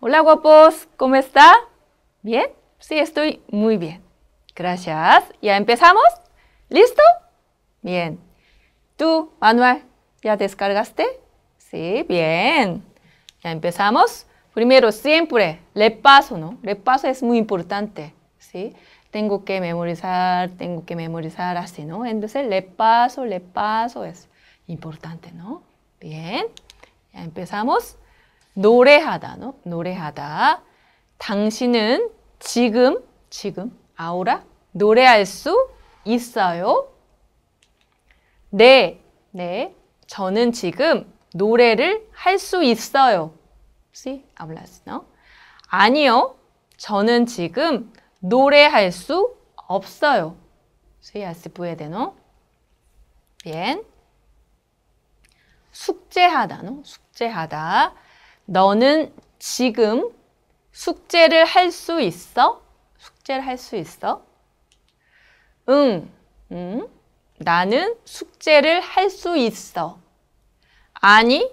Hola guapos, ¿cómo está? ¿Bien? Sí, estoy muy bien. Gracias. ¿Ya empezamos? ¿Listo? Bien. ¿Tú, Manuel, ya descargaste? Sí, bien. Ya empezamos. Primero, siempre paso, ¿no? paso es muy importante, ¿sí? Tengo que memorizar, tengo que memorizar así, ¿no? Entonces, le paso es importante, ¿no? Bien. Ya empezamos. 노래하다, 노래하다. 당신은 지금, 지금, 아우라, 노래할 수 있어요? 네, 네. 저는 지금 노래를 할 수 있어요. s e Hablas, no? 아니요. 저는 지금 노래할 수 없어요. Sí, así puede, no? Bien. 숙제하다, no? 숙제하다. 너는 지금 숙제를 할 수 있어? 숙제를 할 수 있어? 응, 응. 나는 숙제를 할 수 있어. 아니,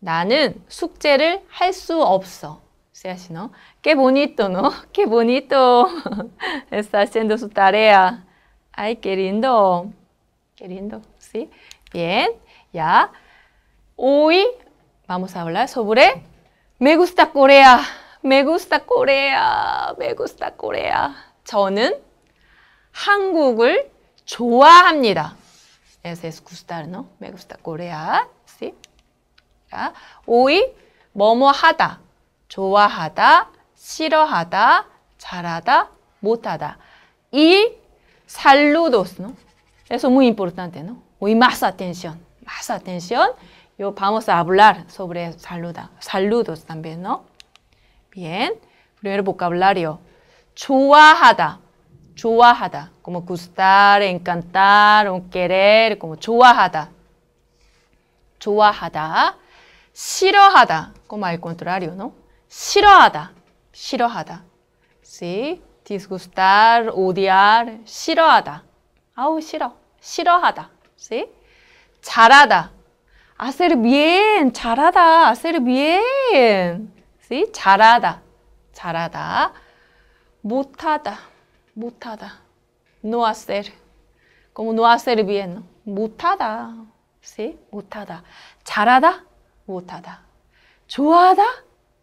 나는 숙제를 할 수 없어. 세아시노. Qué bonito, ¿no? Qué bonito. Está haciendo su tarea. Ay, qué lindo. Qué lindo. ¿Sí? Bien. Ya. Hoy Vamos a hablar sobre Me gusta Corea. Me gusta Corea. Me gusta Corea. 저는 한국을 좋아합니다. Es gustar, ¿no? Me gusta Corea. ¿Sí? 오이 뭐뭐 하다, 좋아하다, 싫어하다, 잘하다, 못하다. 이 saludos, ¿no? Eso es muy importante, ¿no? Muy más atención, más atención. yo vamos a hablar sobre saluda, saludos también, ¿no? Bien, primero vocabulario. 좋아하다, 좋아하다, como gustar, encantar, o querer, como 좋아하다. 좋아하다, 싫어하다, como al contrario, ¿no? 싫어하다, 싫어하다. Sí, disgustar, odiar, 싫어하다. 아우 싫어, 싫어하다. Sí? 잘하다. hacer bien, 잘하다, hacer bien. See? 잘하다, 잘하다. 못하다, 못하다. no hacer. Como no hacer bien. 못하다, see? 못하다. 잘하다, 못하다. 좋아하다,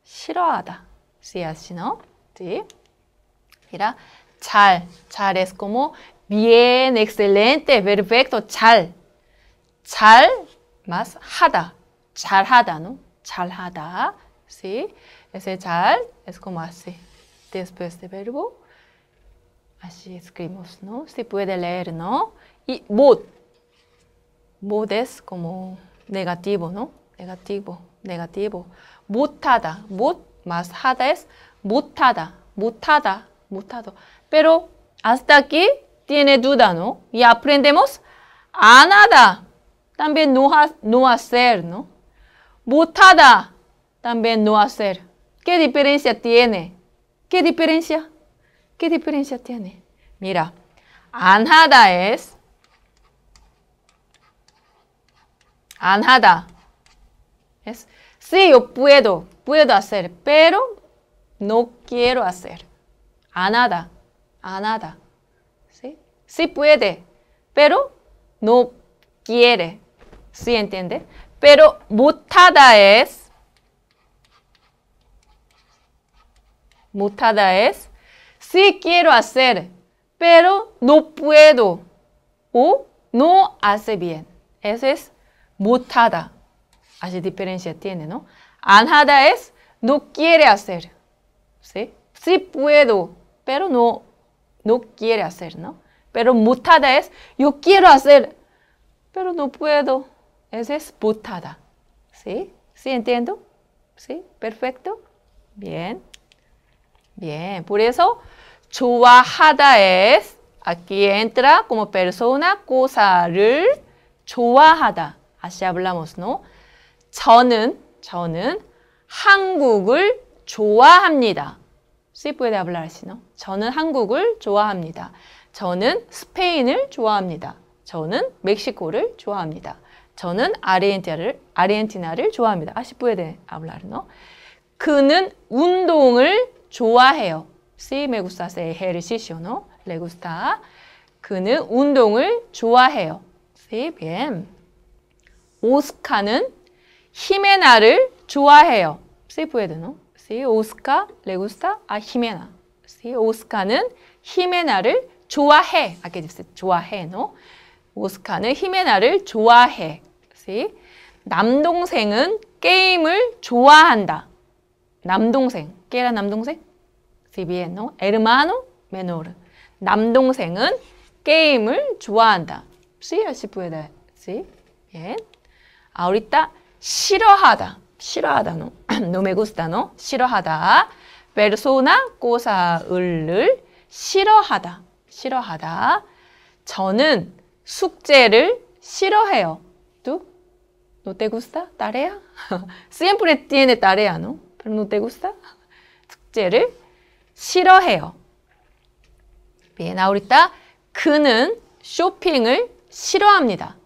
싫어하다. See, así, ¿no? See? Mira, 잘, 잘 es como bien, excelente, perfecto, 잘. 잘 m a s h a 하다. 잘하다, ¿no? 잘하다. ¿Sí? Ese char es como así. Después del verbo, así escribimos, ¿no? Si puede leer, ¿no? Y mod. Mod es como negativo, ¿no? Negativo, negativo. m 못 a d a más m hada es Mutada. m 하다 a d o Pero hasta aquí tiene duda, ¿no? Y aprendemos anada. también no, hacer, ¿no? Butada, también no hacer. ¿Qué diferencia tiene? ¿Qué diferencia? ¿Qué diferencia tiene? Mira, anhada es anhada. Es, sí, yo puedo, puedo hacer, pero no quiero hacer. Anada, anada. ¿Sí? sí puede, pero no quiere. ¿Sí entiende? Pero mutada es, mutada es, sí quiero hacer, pero no puedo o no hace bien. Eso es mutada. Así diferencia tiene, ¿no? Anhada es no quiere hacer. ¿Sí? Sí puedo, pero no, no quiere hacer, ¿no? Pero mutada es yo quiero hacer, pero no puedo. Esa es putada. ¿Sí? ¿Sí entiendo? ¿Sí? ¿Perfecto? Bien. Bien. Por eso, 좋아하다 es, aquí entra como persona, cosa를 좋아하다. Así hablamos, ¿no? 저는, 저는 한국을 좋아합니다. Sí puede hablar, ¿no? 저는 한국을 좋아합니다. 저는 스페인을 좋아합니다. 저는 멕시코를 좋아합니다. 저는 아르헨티나를, 아르헨티나를 좋아합니다. 아시 뿌에데 아블라르노. 그는 운동을 좋아해요. Si me gusta hacer ejercicio, no? Le gusta. 그는 운동을 좋아해요. Si bien. 오스카는 히메나를 좋아해요. Si puede, no? Si Oscar le gusta a Jimena. Si Oscar는 히메나를 좋아해. 아까 좋아해, no? 오스카는 히메나를 좋아해. See? 남동생은 게임을 좋아한다. 남동생. 깨라 남동생? Si bien, no? Hermano menor. 남동생은 게임을 좋아한다. Sí, así puede. Sí, bien. Ahorita 싫어하다. 싫어하다. No, no me gusta. No, 싫어하다. persona, cosa, 을을 싫어하다. 싫어하다. 저는 숙제를 싫어해요. ¿Tú? ¿No te gusta? ¿Tarea? Siempre tiene tarea, ¿no? Pero no te gusta? 숙제를 싫어해요. Bien, ahorita 그는 쇼핑을 싫어합니다.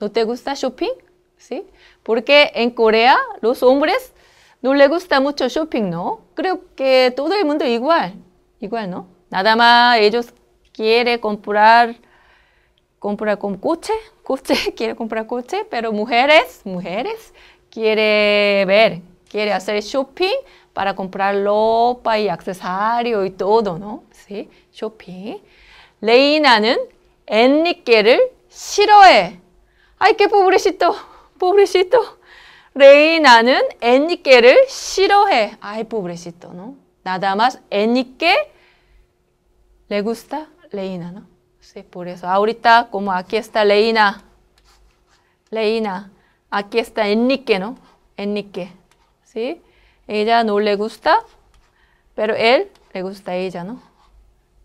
¿No te gusta shopping? ¿Sí? Porque en Corea los hombres no les gusta mucho shopping, ¿no? Creo que todo el mundo igual, igual, ¿no? Nada más ellos quieren comprar compra con coche, coche, quiere comprar coche, pero mujeres, mujeres, quiere ver, quiere hacer shopping para comprar ropa y accesorio y todo, ¿no? Sí, shopping. 레이나는 앤리케를 싫어해. Ay, qué pobrecito, pobrecito. 레이나는 앤리케를 싫어해. Ay, pobrecito, ¿no? Nada más 앤리케 le gusta 레이나, ¿no? Sí, por eso. Ahorita, como aquí está Leina, Leina, aquí está Enrique, ¿no? Enrique, ¿sí? Ella no le gusta, pero él le gusta a ella, ¿no?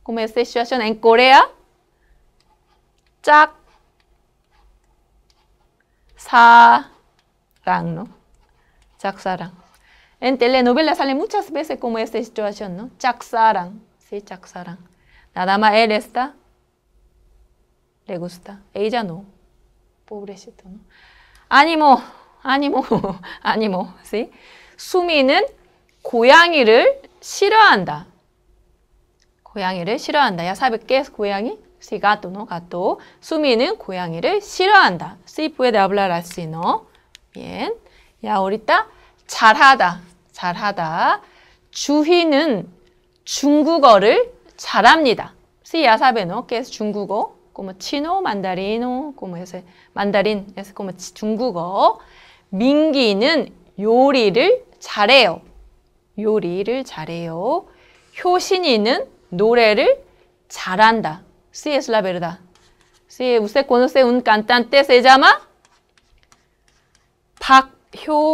Como esta situación en Corea, Chak. Sarang, ¿no? sarang. En telenovela sale muchas veces como esta situación, ¿no? sarang, sí, sarang. Nada más él está le gusta. Ella no. Pobrecito, ¿no? ánimo, ánimo, ánimo. ¿sí? 수미는 고양이를 싫어한다. 고양이를 싫어한다. 야, ¿sabe qué es 고양이? Sí, gato, ¿no? Gato. 수미는 고양이를 싫어한다. Sí, puede hablar así, ¿no? Bien. 야, ahorita 잘하다. 잘하다. 주희는 중국어를 잘합니다. Sí, ya sabe, ¿no? ¿Qué es 중국어? como chino, mandarino, como 해서 만다린, 그래서 como 중국어. 민기는 요리를 잘해요. 요리를 잘해요. 효신이는 노래를 잘한다. Sí es la verdad. Sí, usted conoce un cantante se llama 박효신.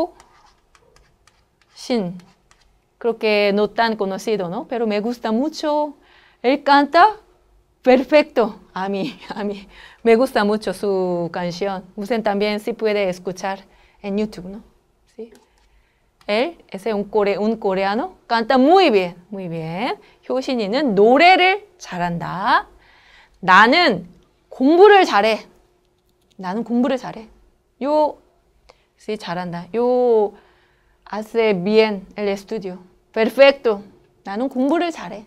Creo que no tan conocido, ¿no? Pero me gusta mucho. Él canta Perfecto. A mí, a mí. Me gusta mucho su canción. Usen también si puede escuchar en YouTube, ¿no? Sí. Él es un, core, un coreano. Canta muy bien. Muy bien. 효신이는 노래를 잘한다. 나는 공부를 잘해. 나는 공부를 잘해. 요, s 잘한다. 요, hace bien el estudio. Perfecto. 나는 공부를 잘해.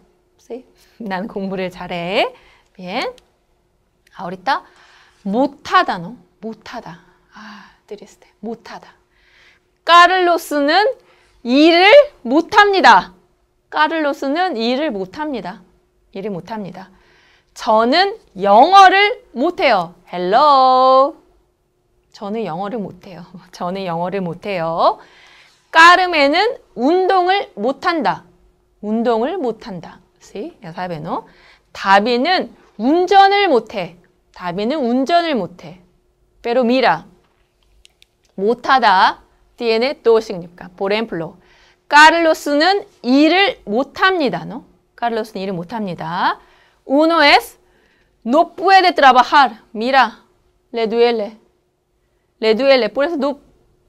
sí. 난 공부를 잘해. bien. 예. a 아, 못하다 너. 못하다. 아, t r i s 못하다. 까를로스는 일을 못합니다. 까를로스는 일을 못합니다. 일을 못합니다. 저는 영어를 못해요. h e 저는 영어를 못해요. 저는 영어를 못해요. 까르메는 운동을 못한다. 운동을 못한다. Sí, ya sabe, no? 다비는 운전을 못해. 다비는 운전을 못해. Pero mira, 못하다. tiene todo significa. Por ejemplo, Carlos는 일을 못합니다. No? Carlos는 일을 못합니다. Uno es no puede trabajar. Mira, le duele. Le duele. Por eso no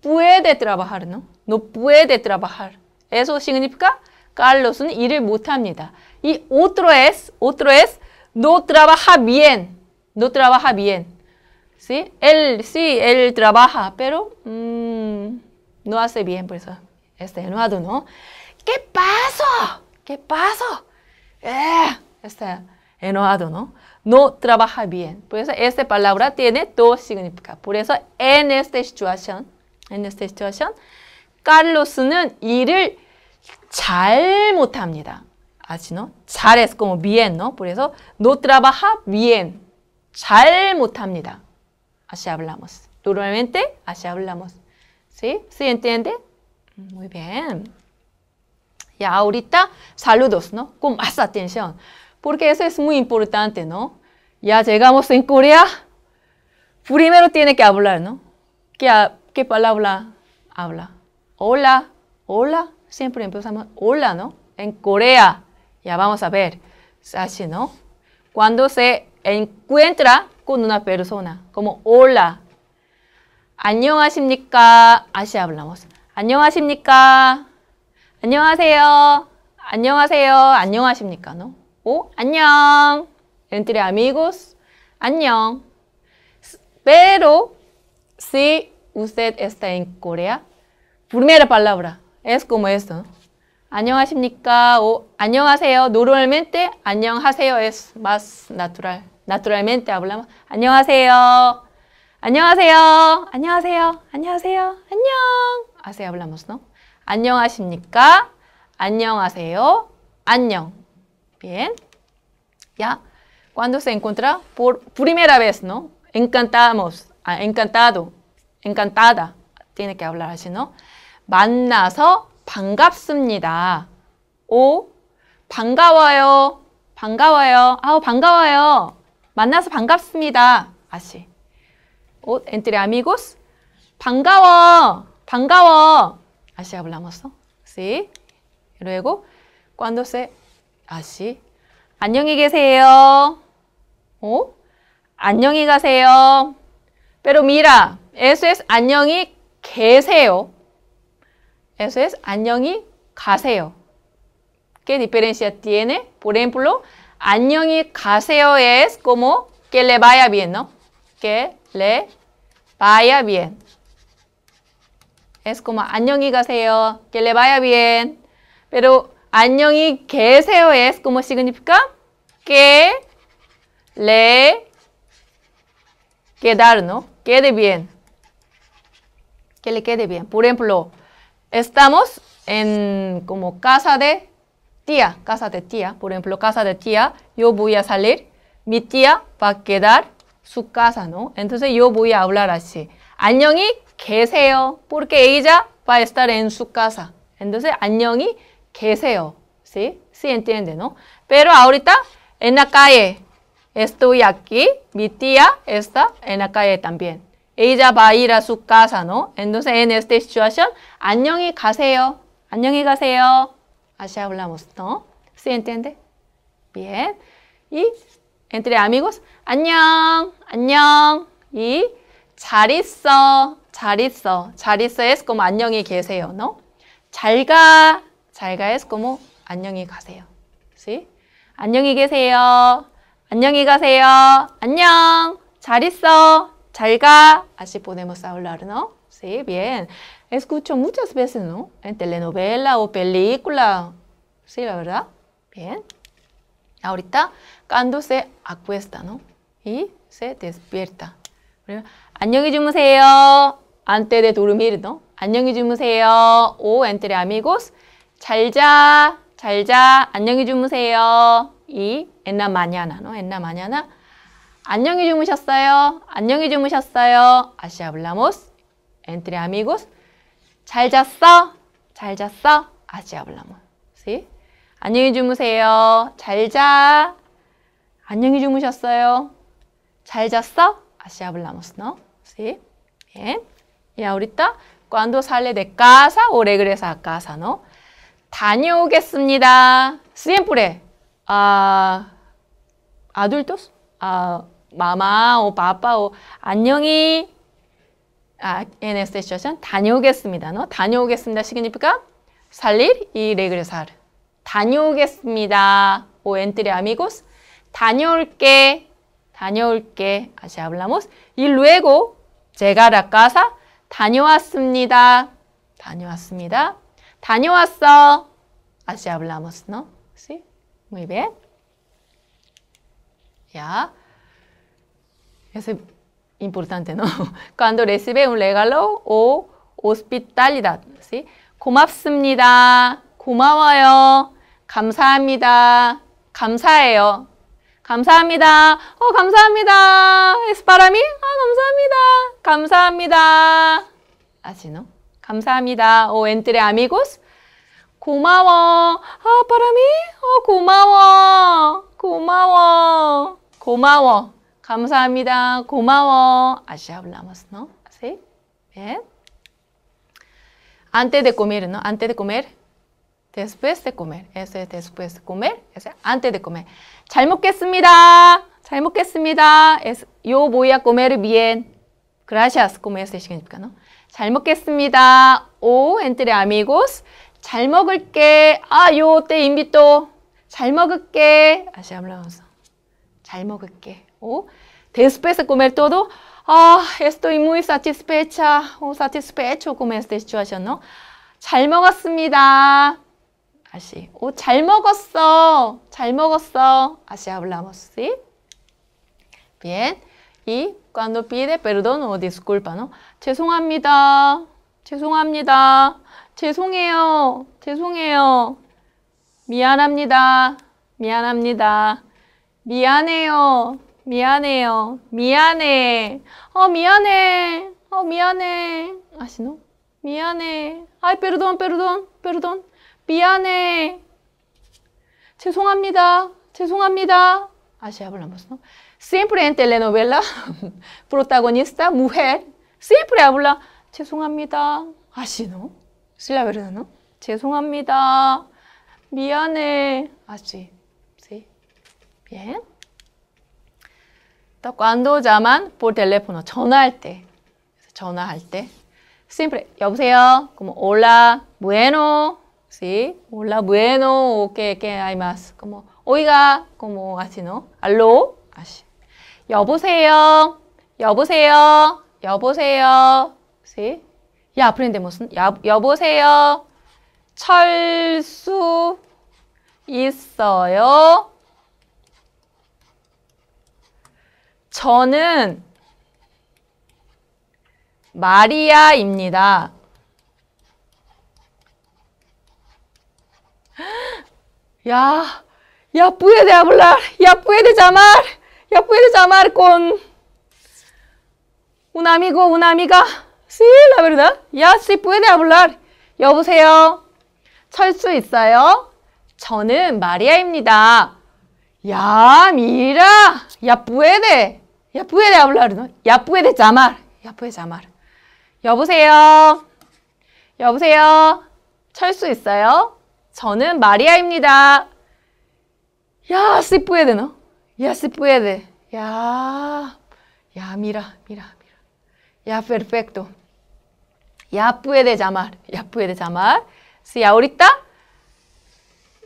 puede trabajar, ¿no? No puede trabajar. Eso significa Carlos은 일을 못합니다. 이 otro es, otro es no trabaja bien. No trabaja bien. ¿Sí? Él, sí, él trabaja, pero no hace bien, por eso está enojado, ¿no? ¿Qué pasó? ¿Qué pasó? está enojado, ¿no? No trabaja bien. Por eso esta palabra tiene dos significados. Por eso en esta situación, en esta situación, Carlos는 일을 잘 못합니다. 아시노? 잘했, como bien, ¿no? 그래서 no trabaja bien. 잘 못합니다. Así hablamos. Normalmente, así hablamos. ¿Sí? ¿Se entiende? Muy bien. Y ahorita, saludos, ¿no? Con más atención. Porque eso es muy importante, ¿no? Ya llegamos en Corea. Primero tiene que hablar, ¿no? ¿Qué, qué palabra habla? Hola, hola, siempre empezamos, hola, ¿no? En Corea, ya vamos a ver, así, ¿no? Cuando se encuentra con una persona, como hola, 안녕하십니까, así hablamos. 안녕하십니까, 안녕하세요, 안녕하세요, 안녕하십니까, ¿no? O 안녕, entre amigos, 안녕. Pero si usted está en Corea, primera palabra, es como esto. 안녕하십니까 o 안녕하세요. Normalmente 안녕하세요 es más natural. Naturalmente hablamos 안녕하세요. 안녕하세요. 안녕하세요. 안녕하세요. 안녕. Así hablamos, ¿no? 안녕하십니까? 안녕하세요. 안녕. Bien. Ya. Cuando se encuentra por primera vez, ¿no? Encantamos. Ah, encantado. Encantada. Tiene que hablar así, ¿no? 만나서 반갑습니다. 오, 반가워요. 반가워요. 아우, 반가워요. 만나서 반갑습니다. 아시. 오, 엔트리 아미고스. 반가워. 반가워. 아시 하블라모스. 시. 그리고 c u a 아시. 안녕히 계세요. 오? 안녕히 가세요. Pero mira, 안녕히 계세요. Eso es y caseo. ¿Qué diferencia tiene? Por ejemplo, y caseo es como que le vaya bien, ¿no? Que le vaya bien. Es como y caseo, que le vaya bien. Pero y caseo es como significa que le quedar, ¿no? Quede bien. Que le quede bien. Por ejemplo, Estamos en como casa de tía, casa de tía. Por ejemplo, casa de tía, yo voy a salir, mi tía va a quedar su casa, ¿no? Entonces yo voy a hablar así. sé 계세요. Porque ella va a estar en su casa. Entonces, sé yo ¿Sí? Sí entiende, ¿no? Pero ahorita en la calle, estoy aquí, mi tía está en la calle también. 에이자 바이라 숙가사노. 엔도세 en este s i t 안녕히 가세요. 안녕히 가세요. 아시아 h 라모스 a m o s ¿no? o s 엔 entiende? 안녕, 안녕. 이 잘 있어, 잘 있어. 잘 있어 에스 c 모 안녕히 계세요, 요 너? 잘 가, 잘가 에스 c 모 안녕히 가세요. 요 s 안녕히 계세요. 안녕히 가세요. 안녕. 잘 있어. Charga, así podemos hablar, ¿no? Sí, bien. Escucho muchas veces, ¿no? En telenovela o película. Sí, la verdad. Bien. Ahorita, cuando se acuesta, ¿no? Y se despierta. Primero, 안녕히 주무세요. Antes de dormir, ¿no? 안녕히 주무세요. O entre amigos, 잘 자, 잘 자, 안녕히 주무세요. Y en la mañana, ¿no? En la mañana. 안녕히 주무셨어요. 안녕히 주무셨어요. 아시 아블라모스 엔트리 아미고스. 잘 잤어? 잘 잤어? 아시 아블라모스 안녕히 주무세요. 잘 자. 안녕히 주무셨어요. 잘 잤어? 아시 아블라모스 노. 시. 예. 야, 우리 따. 꽝도 살레 내 까사 오래 그래서 아까 사노. 다녀오겠습니다. 시엠프레. 아, 아들도스? 아, 마마오, 바빠오, 안녕히 아, NS 스테이션 다녀오겠습니다. 너 다녀오겠습니다. 시그니피가 살릴 이 레그레살 다녀오겠습니다. 오 엔트리 아미고스 다녀올게 다녀올게 아시 아블라모스일 루에고 제가 라까사 다녀왔습니다. 다녀왔습니다. 다녀왔어. 아시 아블라모스 너? 시? Muy 뭐 야. Eso es importante, ¿no? Cuando recibe un regalo o hospitalidad, ¿sí? 고맙습니다. 고마워요. 감사합니다. 감사해요. 감사합니다. 어, 감사합니다. Es para mí. 아, 감사합니다. 감사합니다. Así, ¿no? 감사합니다. O entre amigos. 고마워. 아, para mí. 어, 고마워. 고마워. 고마워. 감사합니다. 고마워. 아시 hablamos, ¿no? ¿Sí? Bien. Antes de comer, ¿no? Antes de comer. Después de comer. Eso es después de comer. Eso es antes de comer. 잘 먹겠습니다. 잘 먹겠습니다. Es yo voy a comer bien. Gracias. Comer significa, ¿no? 잘 먹겠습니다. O entre amigos. 잘 먹을게. 아, 요, te invito. 잘 먹을게. 아시 hablamos. 잘 먹을게. o después de comer todo, 아, estoy muy satisfecha o satisfecho con esta situación, ¿no? 잘 먹었습니다. 다시, 오, 잘 먹었어. 잘 먹었어. Así hablamos, ¿sí? Bien. Y cuando pide perdón o disculpa, ¿no? 죄송합니다. 죄송합니다. 죄송해요. 죄송해요. 미안합니다. 미안합니다. 미안해요. 미안해요. 미안해. 어, 미안해. 어, 미안해. 아시노? 미안해. 아이, 페르돈, 페르돈, 페르돈. 미안해. 죄송합니다. 죄송합니다. 아시 h a b l a s i m p r e en telenovela, protagonista, mujer, s i m p r e habla, 죄송합니다. 아시노? 실라 베르노? 죄송합니다. 미안해. 아시. s 또 관도자만 볼 텔레포노 전화할 때 전화할 때 심플해 여보세요 그럼 올라 bueno sí 올라 bueno o que que hay más como oiga como así no aló así 여보세요 여보세요 여보세요 sí ya aprendemos 여, 여보세요 철수 있어요 저는 마리아입니다. 야, 야 puede hablar, ya puede llamar, ya puede llamar con un amigo, una amiga. Sí, la verdad. Ya sí puede hablar. 여보세요. 철수 있어요? 저는 마리아입니다. 야, 미라. 야 puede. Ya puede hablar, ¿no? Ya puede llamar. Ya puede llamar. 여보세요. 여보세요. 철수 있어요? 저는 마리아입니다. 야, si puede, ¿no? Ya si puede. Ya. Ya, mira, mira, mira. Ya, perfecto. Ya puede llamar. Ya puede llamar. Si ahorita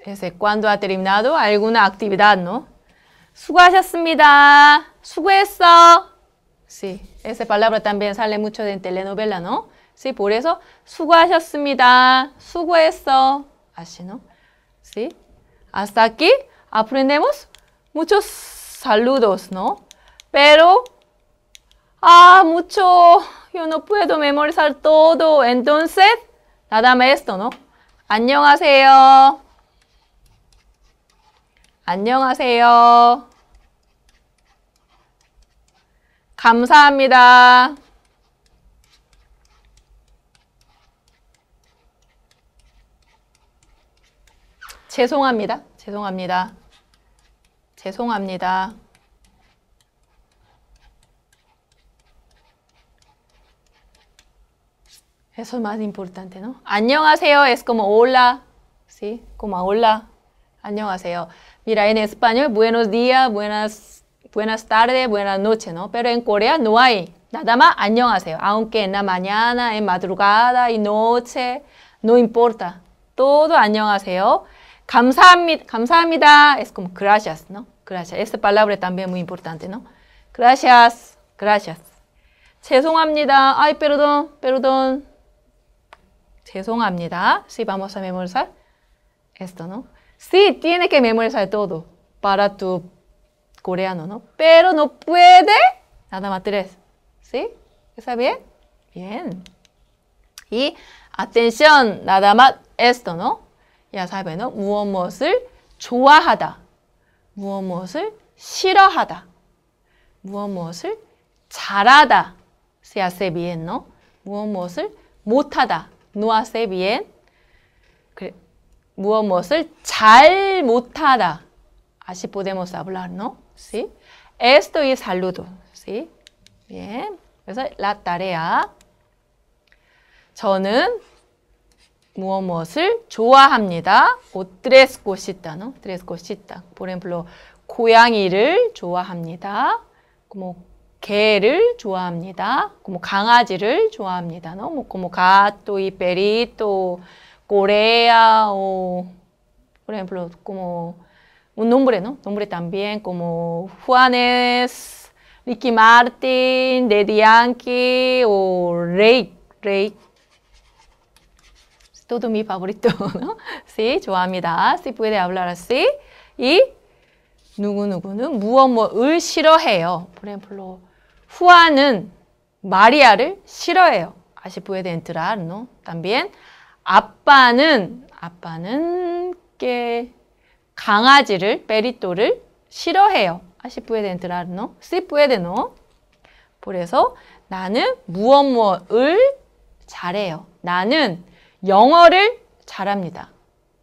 es cuando ha terminado alguna actividad, ¿no? 수고하셨습니다. 수고했어. Sí, esa palabra también sale mucho en telenovela, ¿no? Sí, por eso 수고하셨습니다. 수고했어. Así, ¿no? Sí. Hasta aquí aprendemos muchos saludos, ¿no? Pero, ah, mucho, yo no puedo memorizar todo. Entonces, nada más esto, ¿no? 안녕하세요. 안녕하세요. 감사합니다. 죄송합니다. 죄송합니다. 죄송합니다. Eso es más importante, ¿no? 안녕하세요. Es como hola. Sí, como hola. 안녕하세요. Mira, en español, buenos días, buenas buenas tardes, buenas noches, ¿no? Pero en Corea no hay nada más 안녕하세요. Aunque en la mañana, en madrugada y noche, no importa. Todo 안녕하세요. 감사합니다. 감사합니다. Es como gracias, ¿no? Gracias. Esta palabra también muy importante, ¿no? Gracias. Gracias. 죄송합니다. Ay, perdón, perdón. 죄송합니다. Si sí, vamos a memorizar esto, ¿no? Sí, tiene que memorizar todo para tu coreano, ¿no? Pero no puede. Nada más tres. ¿Sí? ¿Está bien? Bien. Y atención, nada más esto, ¿no? Ya saben, ¿no? 무엇 무엇을 좋아하다. 무엇 무엇을 싫어하다. 무엇 무엇을 잘하다. Se hace bien, ¿no? 무엇 무엇을 못하다. No hace bien. 그래. 무엇 무엇을 잘 못하다. Así podemos hablar, ¿no? ¿sí? Esto es saludo, ¿sí? Bien. 그래서 la tarea. 저는 무엇 무엇을 좋아합니다. tres cosita, ¿no? tres cosita. Por ejemplo, 고양이를 좋아합니다. 뭐 개를 좋아합니다. 뭐 강아지를 좋아합니다. ¿no? 뭐 como gato y perrito, Corea o por ejemplo, como un nombre, ¿no? Nombre también como Juanes, Ricky Martin, Daddy Yankee o Rey. Rey. Es todo mi favorito, ¿no? Sí, 좋아합니다. Sí puede hablar así. Y 누구누구는 무엇무엇을 싫어해요. Por ejemplo, Juan은 마리아를 싫어해요. Así puede entrar, ¿no? También. 아빠는, 아빠는 que 강아지를, 페리또를 싫어해요. 아시 puede entrar, no? Si puede, no? 그래서 나는 무엇 무엇을 잘해요. 나는 영어를 잘합니다.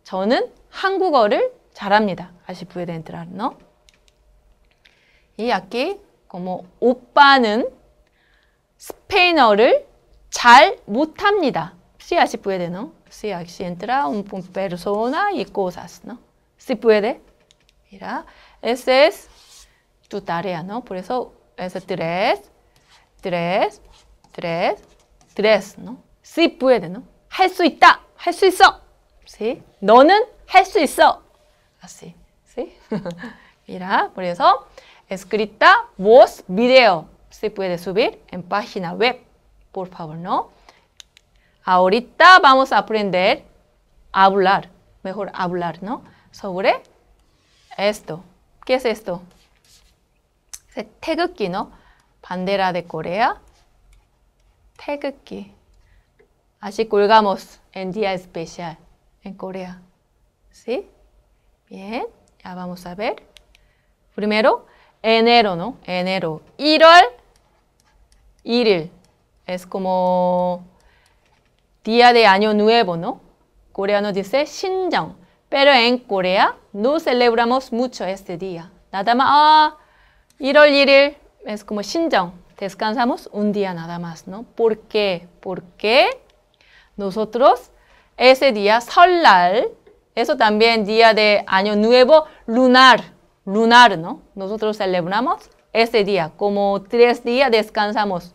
저는 한국어를 잘합니다. 아시 puede entrar, no? 이 악기, 뭐 오빠는 스페인어를 잘 못합니다. Si así puede, no? Si así entra un persona y cosas, no? Si puede? Mira, esa es tu tarea, ¿no? Por eso es 3, tres, tres, tres, ¿no? Si puede, ¿no? Jesuitá, 수 있다, ¿Sí? 너는 할 Así, ¿sí? Mira, por eso escrita voz video. Se puede subir en página web, por favor, ¿no? Ahorita vamos a aprender a hablar, mejor hablar, ¿no? sobre esto. ¿Qué es esto? 태극기, ¿no? Bandera de Corea. 태극기. Así colgamos en día especial en Corea. ¿Sí? Bien. Ya vamos a ver. Primero, enero, ¿no? Enero. 1월 1일. Es como día de año nuevo, ¿no? Coreano dice 신정. Pero en Corea no celebramos mucho este día. Nada más, ah, 1 1 es como Shinjong. Descansamos un día nada más, ¿no? ¿Por qué? Porque nosotros ese día, Solal, eso también día de año nuevo lunar, lunar, ¿no? Nosotros celebramos ese día, como tres días descansamos,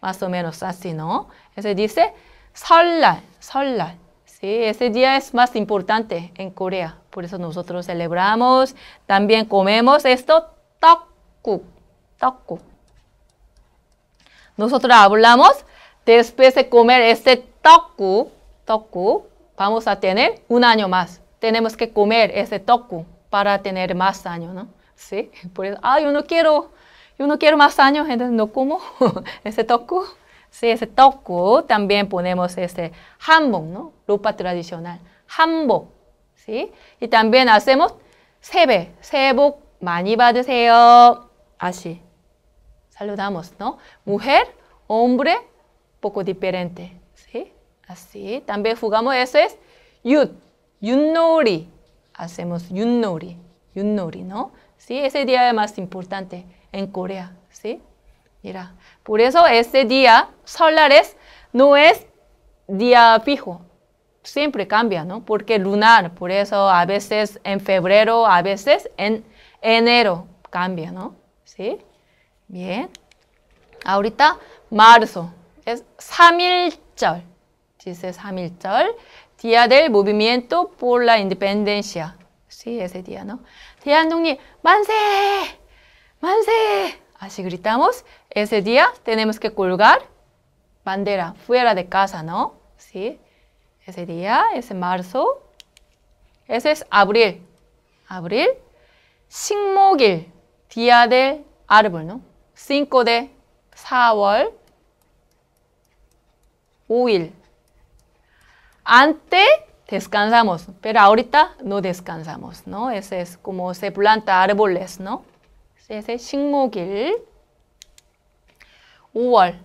más o menos así, ¿no? Ese dice Solal, Solal. Sí, ese día es más importante en Corea, por eso nosotros celebramos, también comemos esto, tteokguk, tteokguk. Nosotros hablamos, después de comer este tteokguk, tteokguk, vamos a tener un año más. Tenemos que comer ese tteokguk para tener más años, ¿no? Sí, por eso, ah, yo no quiero, yo no quiero más años, entonces no como ese tteokguk. Sí, ese toku también ponemos este hanbok, ¿no? Ropa tradicional. hanbok, ¿sí? Y también hacemos sebe, sebok 많이 받으세요. Así. Saludamos, ¿no? Mujer, hombre, poco diferente, ¿sí? Así. También jugamos, ese es yut, yunnori. Hacemos yunnori, yunnori, ¿no? Sí, ese día es más importante en Corea, ¿sí? Mira, por eso este día solares no es día fijo, siempre cambia, ¿no? Porque lunar, por eso a veces en febrero, a veces en enero cambia, ¿no? ¿Sí? Bien. Ahorita marzo es 3 dice día del movimiento por la independencia. Sí, ese día, ¿no? 대한독립 ¡manse! ¡manse! Así gritamos ese día tenemos que colgar bandera fuera de casa, ¿no? ¿Sí? Ese día ese marzo. Ese es abril. Abril. 식목일, día del árbol, ¿no? 5 de 4월 5 Antes descansamos, pero ahorita no descansamos, ¿no? Ese es como se planta árboles, ¿no? Ese es 식목일. 5월.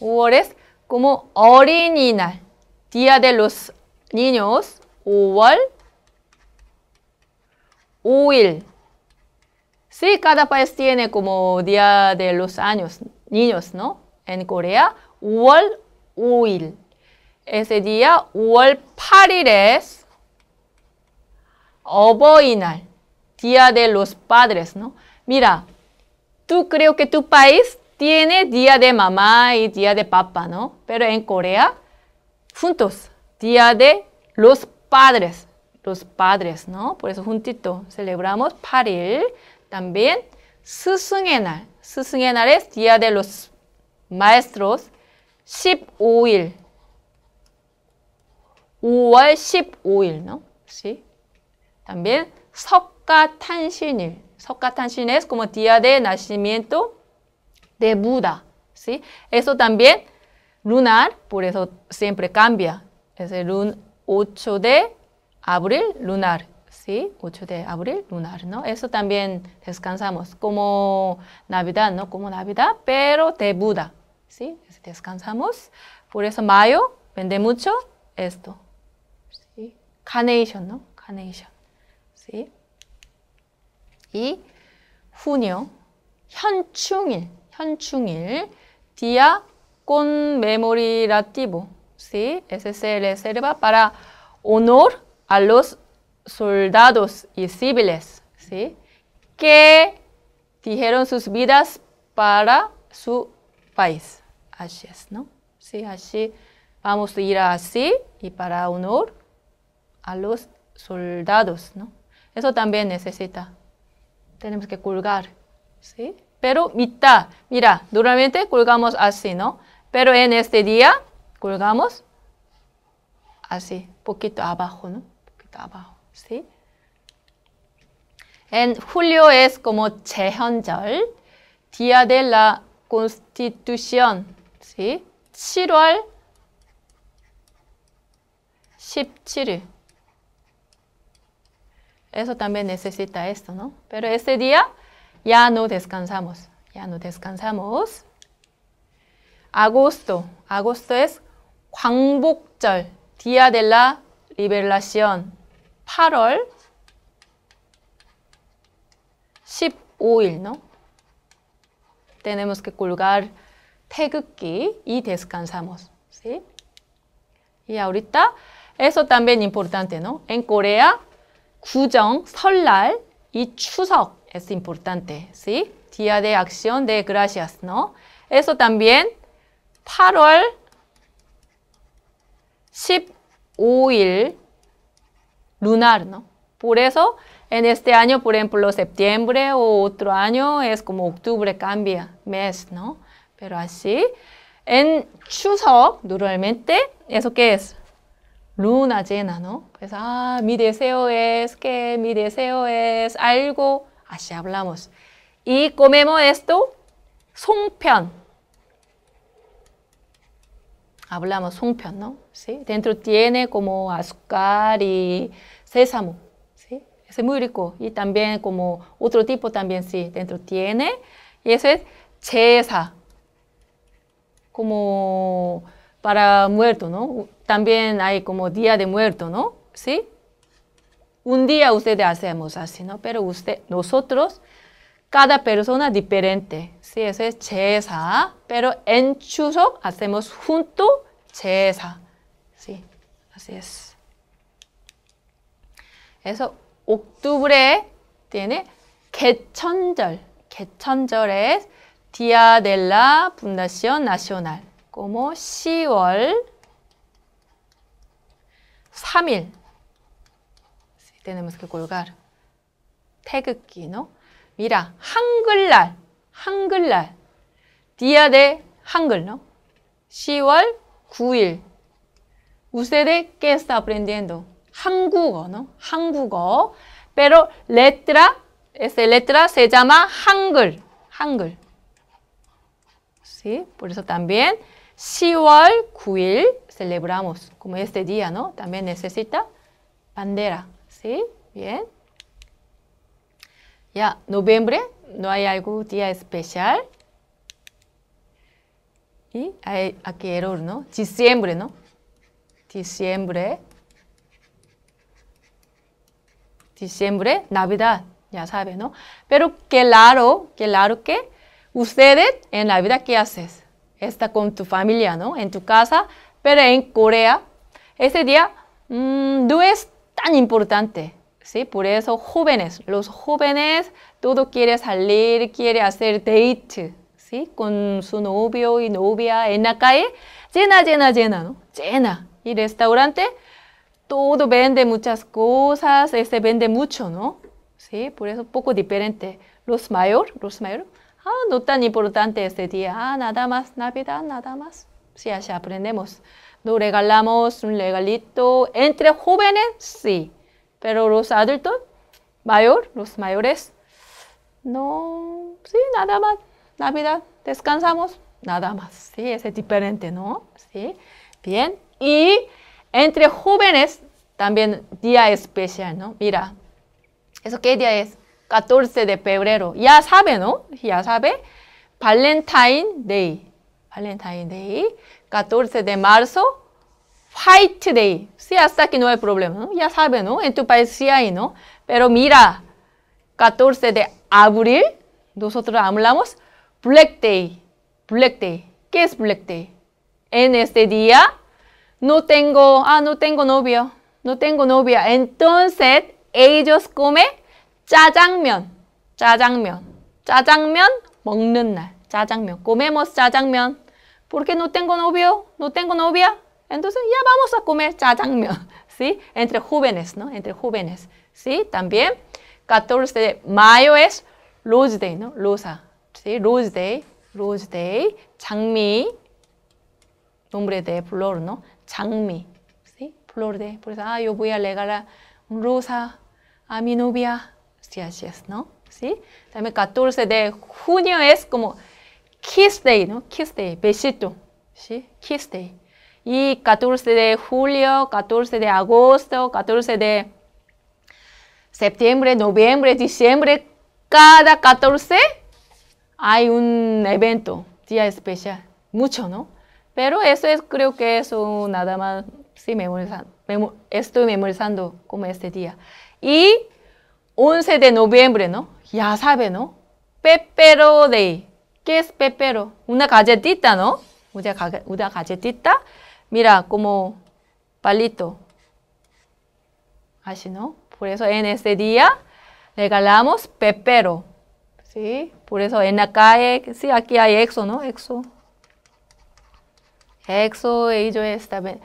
5월 es como 어린이날. Día de los niños. 5월 5일. Sí, cada país tiene como Día de los años, niños, ¿no? En Corea, 5월 5일. Ese día, 5월 8일 es 어버이날, Día de los Padres, ¿no? Mira, tú creo que tu país tiene día de mamá y día de papá, ¿no? Pero en Corea, juntos, día de los padres, los padres, ¿no? Por eso juntito celebramos paril. También susungenal. Susungenal es día de los maestros, 15일. 5월 15일, ¿no? Sí. También Sokka 석가탄신 es como día de nacimiento de Buda. ¿sí? Eso también, lunar, por eso siempre cambia. Es el 8 de abril, lunar. ¿sí? 8 de abril, lunar, ¿no? Eso también descansamos como Navidad, ¿no? Como Navidad, pero de Buda, ¿sí? Descansamos. Por eso mayo vende mucho esto, ¿sí? Carnation, ¿no? Carnation, ¿sí? Y junio, 현충일, 현충일, día con ¿sí? Ese se reserva para honor a los soldados y civiles, ¿sí? Que dijeron sus vidas para su país. Así es, ¿no? Sí, así vamos a ir así y para honor a los soldados, ¿no? Eso también necesita. Tenemos que colgar, ¿sí? pero mitad. Mira, normalmente colgamos así, ¿no? Pero en este día colgamos así, poquito abajo, ¿no? Poquito abajo, ¿sí? En julio es como 재현절, Día de la Constitución, ¿sí? 7월 Eso también necesita esto, ¿no? Pero este día Ya no descansamos. Ya no descansamos. Agosto. Agosto es 광복절. Día de la Liberación. 8월 15일. No? Tenemos que colgar 태극기 y descansamos. ¿sí? Y ahorita, eso también importante, ¿no? En Corea, 구정, 설날, y Chuseok es importante, ¿sí? Día de Acción de Gracias, ¿no? Eso también 8월 15일 lunar, ¿no? Por eso en este año, por ejemplo, septiembre o otro año es como octubre cambia mes, ¿no? Pero así en Chuseok normalmente eso qué es 루나제나노. 그래서 아, 미데세오에스 게 미데세오에스 알고 아시 하블라모스. 이 꼬메모 에스도 송편. Hablamos 송편, ¿no? Sí. Dentro tiene como azúcar y sésamo. Sí. Es muy rico. Y también como otro tipo también, sí. Dentro tiene. Y eso es chesa. Como para muerto, ¿no? También hay como día de muerto, ¿no? ¿Sí? Un día ustedes hacemos así, ¿no? Pero usted, nosotros, cada persona diferente, ¿sí? Eso es chesa, ¿ah? pero en chuso hacemos junto chesa, ¿sí? Así es. Eso, octubre tiene 개천절, Ketanjar es Día de la Fundación Nacional. como 10월 3일. tenemos que colgar. 태극기, no? Mira, 한글날, 한글날. Día de 한글, no? 10월 9il. Ustedes qué está aprendiendo? 한국어, no? 한국어. Pero letra, esa letra se llama 한글, 한글. ¿Sí? Por eso también Siwal 월 celebramos, como este día, ¿no? También necesita bandera, ¿sí? Bien. Ya, noviembre, no hay algún día especial. Y hay, aquí error, ¿no? Diciembre, ¿no? Diciembre. Diciembre, Navidad, ya sabes, ¿no? Pero qué claro que ustedes en vida ¿qué haces? está con tu familia, ¿no? En tu casa, pero en Corea ese día mm, no es tan importante, ¿sí? Por eso jóvenes, los jóvenes, todo quiere salir, quiere hacer date, ¿sí? Con su novio y novia en la calle, llena, llena, llena, ¿no? Llena. Y restaurante, todo vende muchas cosas, se este vende mucho, ¿no? Sí, por eso poco diferente. Los mayores, los mayores ah, no tan importante este día, ah, nada más, Navidad, nada más. Sí, así aprendemos. Nos regalamos un regalito entre jóvenes, sí, pero los adultos, mayor, los mayores, no, sí, nada más, Navidad, descansamos, nada más, sí, es diferente, ¿no? Sí, bien. Y entre jóvenes, también día especial, ¿no? Mira, ¿eso qué día es? 14 de febrero. Ya sabe, ¿no? Ya sabe. Valentine Day. Valentine Day. 14 de marzo. Fight Day. Sí, hasta aquí no hay problema, ¿no? Ya sabe, ¿no? En tu país sí hay, ¿no? Pero mira, 14 de abril, nosotros hablamos Black Day. Black Day. ¿Qué es Black Day? En este día no tengo, ah, no tengo novio, no tengo novia. Entonces ellos comen 짜장면, 짜장면, 짜장면 먹는 날, 짜장면. Comemos 짜장면. Porque no tengo novio, no tengo novia. Entonces ya vamos a comer 짜장면, ¿sí? Entre jóvenes, ¿no? Entre jóvenes, ¿sí? También 14 de mayo es Rose Day, ¿no? Rosa, ¿sí? Rose Day, Rose Day, 장미, nombre de flor, ¿no? 장미, ¿sí? Flor de, por eso, ah, yo voy a regalar rosa a mi novia, Sí, ¿Sí? También 14 de junio es como Kiss Day, ¿no? Kiss Day, besito, ¿sí? Kiss Day. Y 14 de julio, 14 de agosto, 14 de septiembre, noviembre, diciembre, cada 14 hay un evento, día especial. Mucho, ¿no? Pero eso es, creo que un nada más, sí, estoy memorizando como este día. Y 11 de noviembre, ¿no? Ya sabe, ¿no? Pepero Day. ¿Qué es pepero? Una galletita, ¿no? Una, galletita. Mira, como palito. Así, ¿no? Por eso en este día regalamos pepero. ¿Sí? Por eso en la calle, eh, sí, aquí hay exo, ¿no? Exo. Exo, ellos también.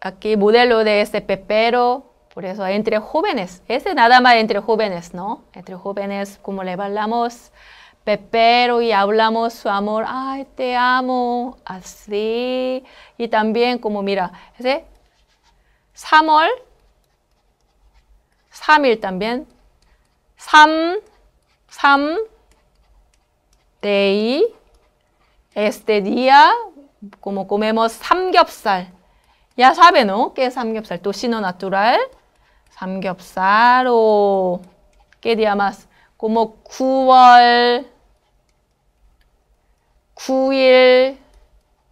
Aquí modelo de este pepero. Por eso entre jóvenes, ese nada más entre jóvenes, ¿no? Entre jóvenes, como le hablamos, pepero y hablamos su amor, ay, te amo, así. Y también como mira, ese 3월, 3일 también, 3, 3, day, este día, como comemos 삼겹살. Ya sabe, ¿no? Que es samgyeopsal, tocino natural. 삼겹살로 깨디아마스 고모 9월 9일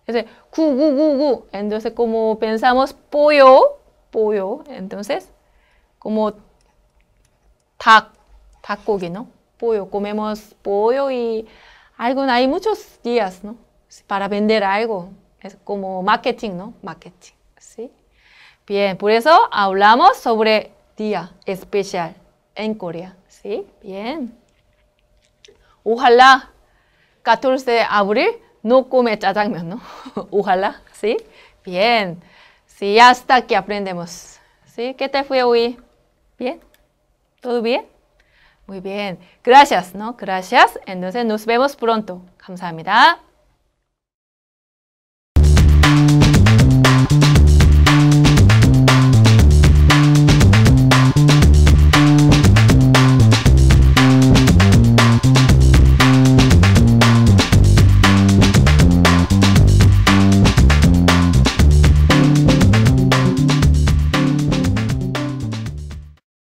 그래서 999 entonces como pensamos pollo pollo entonces como 닭 닭고기 no pollo comemos pollo y algo hay muchos días no para vender algo es como marketing no marketing sí bien por eso hablamos sobre día especial en Corea. ¿Sí? Bien. Ojalá 14 de abril no come chajangmyeon, ¿no? Ojalá, ¿sí? Bien. Sí, hasta que aprendemos. ¿Sí? ¿Qué te fue hoy? ¿Bien? ¿Todo bien? Muy bien. Gracias, ¿no? Gracias. Entonces nos vemos pronto. 감사합니다.